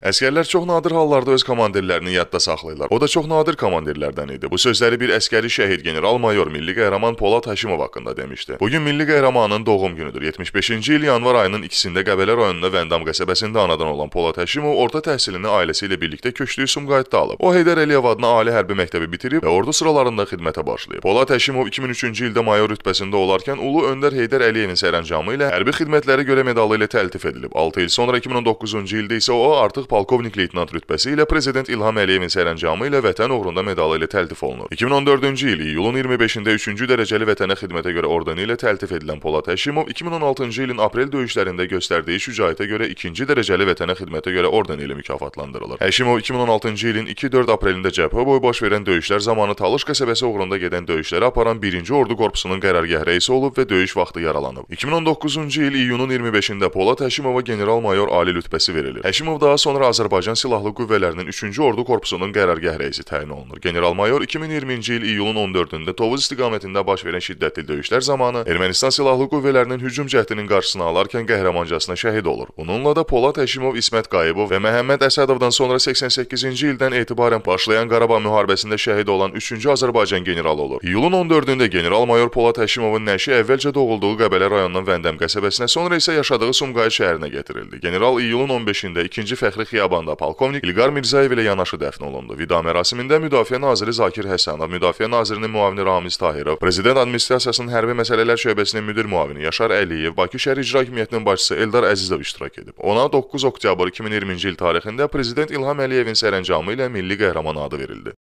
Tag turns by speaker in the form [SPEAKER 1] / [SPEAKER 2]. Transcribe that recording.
[SPEAKER 1] Əsgərlər çox nadir hallarda öz komandirlərini yadda saxlayırlar. O da çox nadir komandirlərdən idi. Bu sözləri bir əsgəri şəhid general mayor milli qəhrəman Polad Həşimov haqqında demişdi. Bu gün milli qəhrəmanın doğum günüdür. 75-ci il yanvar ayının 2-sində Qəbələ rayonunda Vəndam qəsəbəsində anadan olan Polad Həşimov orta təhsilini ailəsi ilə birlikdə köçdüyü Sumqayıtda alıb. O Heydər Əliyev adına ali hərbi məktəbi bitirib və ordu sıralarında xidmətə başlayıb. Polad Həşimov 2003-cü ildə mayor rütbəsində olarkən Ulu Öndər Heydər Əliyevin sərəncamı ilə hərbi xidmətləri görə medalı ilə təltif edilib. 6 il sonra 2019-cu ildə isə o artıq polkovnik-leytenant rütbəsi ilə prezident İlham Əliyevin sərəncamı ilə Vətən uğrunda medalı ilə təltif olunur. 2014-cü il iyulun 25-də 3-cü dərəcəli vətənə xidmətə görə ordeni ilə təltif edilən Polad Həşimov 2016-cı ilin aprel döyüşlərində göstərdiyi şücaətə görə 2-ci dərəcəli vətənə xidmətə görə ordeni ilə mükafatlandırılır. Həşimov 2016-cı ilin 2-4 aprelində cəbhə boyu baş verən döyüşlər zamanı Talış qəsəbəsi uğrunda gedən döyüşlərə aparan 1-ci ordu korpusunun qərargah rəisi olub və döyüş vaxtı yaralanıb. 2019-cu il iyunun 25-də Polad Həşimova general-mayor ali rütbəsi verilir. Həşimov daha sonra sonra Azərbaycan Silahlı Qüvvələrinin 3-cü Ordu Korpusunun qərargah rəisi təyin olunur. Generalmayor 2020-ci il iyulun 14-də Tovuz istiqamətində baş verən şiddətli döyüşlər zamanı Ermənistan Silahlı Qüvvələrinin hücum cəhdinin qarşısını alarkən qəhrəmancasına şəhid olur. Bununla da Polad Həşimov, İsmət Qayıbov və Məhəmməd Əsədovdan sonra 88-ci ildən etibarən başlayan Qarabağ müharibəsində şəhid olan 3-cü Azərbaycan generalı olur. İyulun 14-də generalmayor Polad Həşimovun nəşi əvvəlcə doğulduğu Qəbələ rayonunun Vəndəm qəsəbəsinə, sonra isə yaşadığı Sumqayıt şəhərinə gətirildi. General iyulun 15-də 2-ci fəxri xiyabanda polkovnik İlqar Mirzəyev ilə yanaşı dəfn olundu. Vida mərasimində Müdafiə naziri Zakir Həsənov, Müdafiə nazirinin müavini Ramiz Tahirov, Prezident Administrasiyasının Hərbi Məsələlər Şöbəsinin müdir müavini Yaşar Əliyev, Bakı şəhər icra hakimiyyətinin başçısı Eldar Əzizov iştirak edib. Ona 9 oktyabr 2020-ci il tarixində prezident İlham Əliyevin sərəncamı ilə Milli Qəhrəman adı verildi.